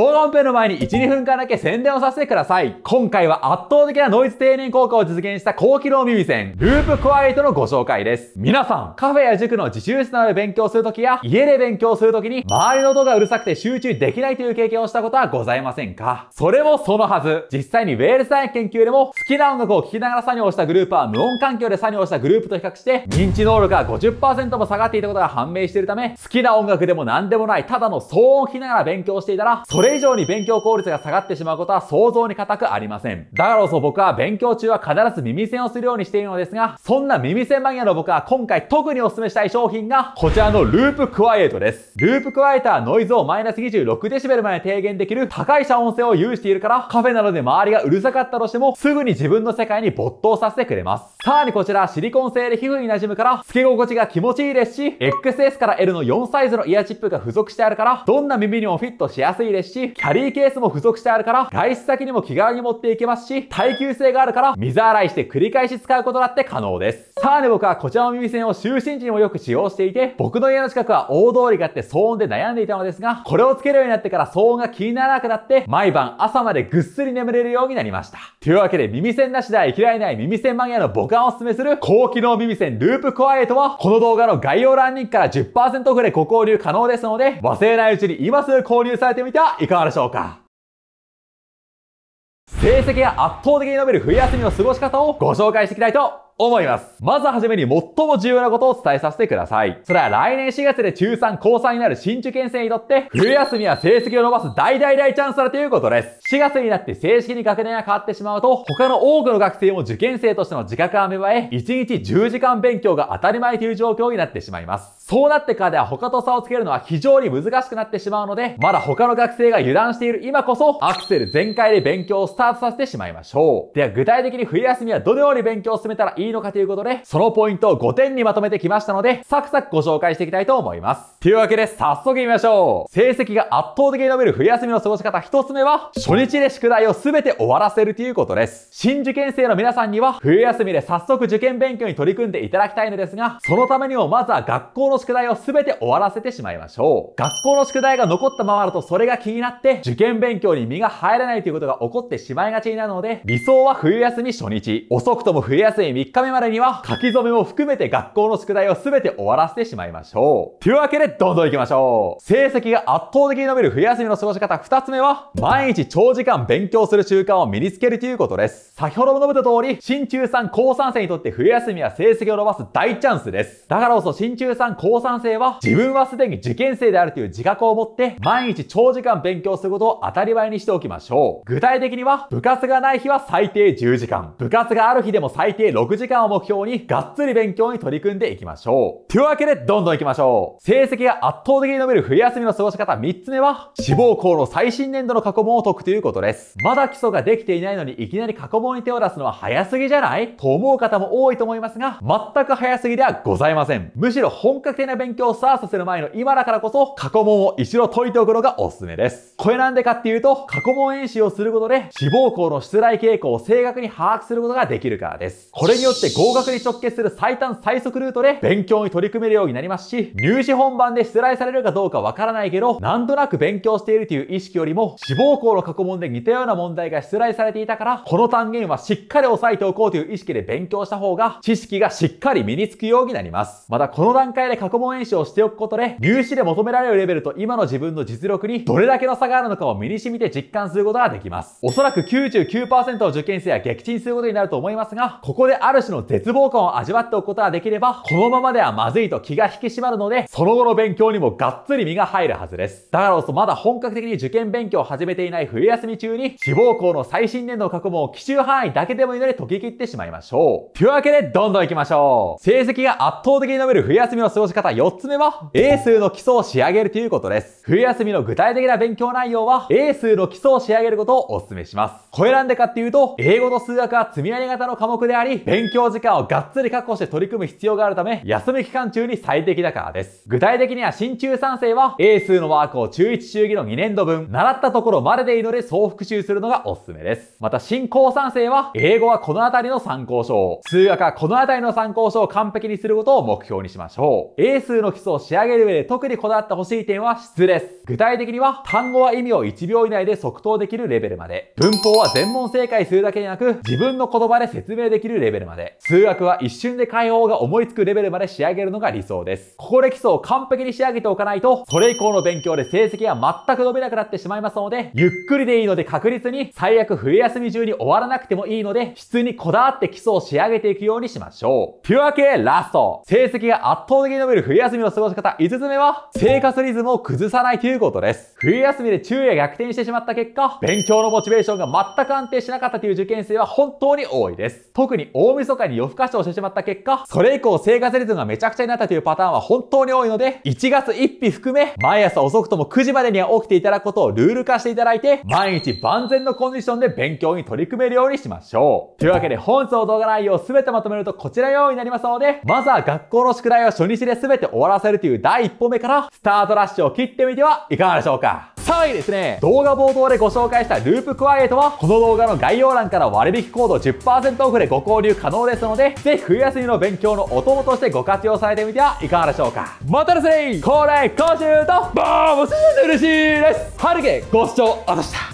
動画ンペの前に1、2分間だけ宣伝をさせてください。今回は圧倒的なノイズ低減効果を実現した高機能耳栓、ループクワイエットのご紹介です。皆さん、カフェや塾の自習室などで勉強するときや、家で勉強するときに、周りの音がうるさくて集中できないという経験をしたことはございませんかそれもそのはず。実際にウェールズ大学研究でも、好きな音楽を聴きながら作業したグループは無音環境で作業したグループと比較して、認知能力が50%も下がっていたことが判明しているため、好きな音楽でも何でもない、ただの騒音を聞きながら勉強していたら、それれ以上に勉強効率が下がってしまうことは想像に難くありません。だからこそ僕は勉強中は必ず耳栓をするようにしているのですが、そんな耳栓マニアの僕は今回特にお勧めしたい商品が、こちらのループクワイエートです。ループクワイエートはノイズをマイナス 26dB まで低減できる高い遮音性を有しているから、カフェなどで周りがうるさかったとしても、すぐに自分の世界に没頭させてくれます。さらにこちらシリコン製で皮膚に馴染むから、付け心地が気持ちいいですし、XS から L の4サイズのイヤーチップが付属してあるから、どんな耳にもフィットしやすいですし、し、キャリーケースも付属してあるから、外出先にも気軽に持っていけますし、耐久性があるから、水洗いして繰り返し使うことだって可能です。さらに僕はこちらの耳栓を就寝時にもよく使用していて、僕の家の近くは大通りがあって騒音で悩んでいたのですが、これをつけるようになってから騒音が気にならなくなって、毎晩朝までぐっすり眠れるようになりました。というわけで耳栓なしでは生きられない耳栓マニアの僕がおすすめする高機能耳栓ループコア8は、この動画の概要欄にから10%オフでご購入可能ですので、忘れないうちに今すぐ購入されてみてはいかがでしょうか成績が圧倒的に伸びる冬休みの過ごし方をご紹介していきたいと思います。まずはじめに最も重要なことを伝えさせてください。それは来年4月で中3、高3になる新受験生にとって、冬休みは成績を伸ばす大大大チャンスだということです。4月になって正式に学年が変わってしまうと、他の多くの学生も受験生としての自覚が芽生え、1日10時間勉強が当たり前という状況になってしまいます。そうなってからでは他と差をつけるのは非常に難しくなってしまうので、まだ他の学生が油断している今こそ、アクセル全開で勉強をスタートさせてしまいましょう。では具体的に冬休みはどのように勉強を進めたらいいのかということで、そのポイントを5点にまとめてきましたので、サクサクご紹介していきたいと思います。というわけで早速行きましょう。成績が圧倒的に伸びる冬休みの過ごし方1つ目は、初日で宿題を全て終わらせるということです。新受験生の皆さんには、冬休みで早速受験勉強に取り組んでいただきたいのですが、そのためにもまずは学校の宿題を全て終わらせてしまいましょう。学校の宿題が残ったままだとそれが気になって受験勉強に身が入らないということが起こってしまいがちになるので、理想は冬休み初日、遅くとも冬休み3日目までには書き初めも含めて学校の宿題を全て終わらせてしまいましょう。というわけでどんどん行きましょう。成績が圧倒的に伸びる冬休みの過ごし方2つ目は、毎日長時間勉強する習慣を身につけるということです。先ほども述べた通り、新中3高3生にとって冬休みは成績を伸ばす大チャンスです。だからこそ新中3高高3生は自分はすでに受験生であるという自覚を持って毎日長時間勉強することを当たり前にしておきましょう。具体的には部活がない日は最低10時間、部活がある日でも最低6時間を目標にがっつり勉強に取り組んでいきましょう。というわけでどんどん行きましょう。成績が圧倒的に伸びる冬休みの過ごし方3つ目は志望校の最新年度の過去問を解くということです。まだ基礎ができていないのにいきなり過去問に手を出すのは早すぎじゃないと思う方も多いと思いますが、全く早すぎではございません。むしろ本格格的な勉強をさあさせる前の今だからこそ、過去問を一度解いておくのがおすすめです。これなんでかっていうと、過去問演習をすることで、志望校の出題傾向を正確に把握することができるからです。これによって合格に直結する最短最速ルートで勉強に取り組めるようになりますし、入試本番で出題されるかどうかわからないけど、なんとなく勉強しているという意識よりも、志望校の過去問で似たような問題が出題されていたから、この単元はしっかり押さえておこうという意識で勉強した方が、知識がしっかり身につくようになります。またこの段階で過去問演習をしておくことで、入試で求められるレベルと今の自分の実力にどれだけの差があるのかを身に染みて実感することができます。おそらく99%の受験生は撃沈することになると思いますが、ここである種の絶望感を味わっておくことができれば、このままではまずいと気が引き締まるので、その後の勉強にもがっつり身が入るはずです。だからこそまだ本格的に受験勉強を始めていない冬休み中に、志望校の最新年度の過去問を奇襲範囲だけでもいいので解き切ってしまいましょう。というわけで、どんどん行きましょう。成績が圧倒的に伸びる冬休みの過ごしじ方4つ目は、英数の基礎を仕上げるということです。冬休みの具体的な勉強内容は、英数の基礎を仕上げることをお勧めします。これなんでかっていうと、英語と数学は積み上げ型の科目であり、勉強時間をがっつり確保して取り組む必要があるため、休み期間中に最適だからです。具体的には、新中3世は、英数のワークを中1中2の2年度分、習ったところまででいいので総復習するのがおすすめです。また、新高3世は、英語はこの辺りの参考書を、数学はこの辺りの参考書を完璧にすることを目標にしましょう。英数の基礎を仕上げる上で特にこだわってほしい点は質です。具体的には、単語は意味を1秒以内で即答できるレベルまで、文法は全問正解するだけでなく、自分の言葉で説明できるレベルまで、数学は一瞬で解放が思いつくレベルまで仕上げるのが理想です。ここで基礎を完璧に仕上げておかないと、それ以降の勉強で成績は全く伸びなくなってしまいますので、ゆっくりでいいので確実に、最悪冬休み中に終わらなくてもいいので、質にこだわって基礎を仕上げていくようにしましょう。というわけで、ラスト成績が圧倒的に伸びべる冬休みの過ごし方5つ目は、生活リズムを崩さないということです。冬休みで昼夜逆転してしまった結果、勉強のモチベーションが全く安定しなかったという受験生は本当に多いです。特に大晦日に夜更かしをしてしまった結果、それ以降生活リズムがめちゃくちゃになったというパターンは本当に多いので、1月1日含め、毎朝遅くとも9時までには起きていただくことをルール化していただいて、毎日万全のコンディションで勉強に取り組めるようにしましょう。というわけで本日の動画内容を全てまとめるとこちらようになりますので、まずは学校の宿題は初日です。全て終わらせるという第一歩目からスタートラッシュを切ってみてはいかがでしょうかさらにですね、動画冒頭でご紹介したループクワイエットは、この動画の概要欄から割引コード10%オフでご購入可能ですので、ぜひ冬休みの勉強のお供としてご活用されてみてはいかがでしょうか。またですね、これ、50と、バーンおす嬉しいです春毛ご視聴あざした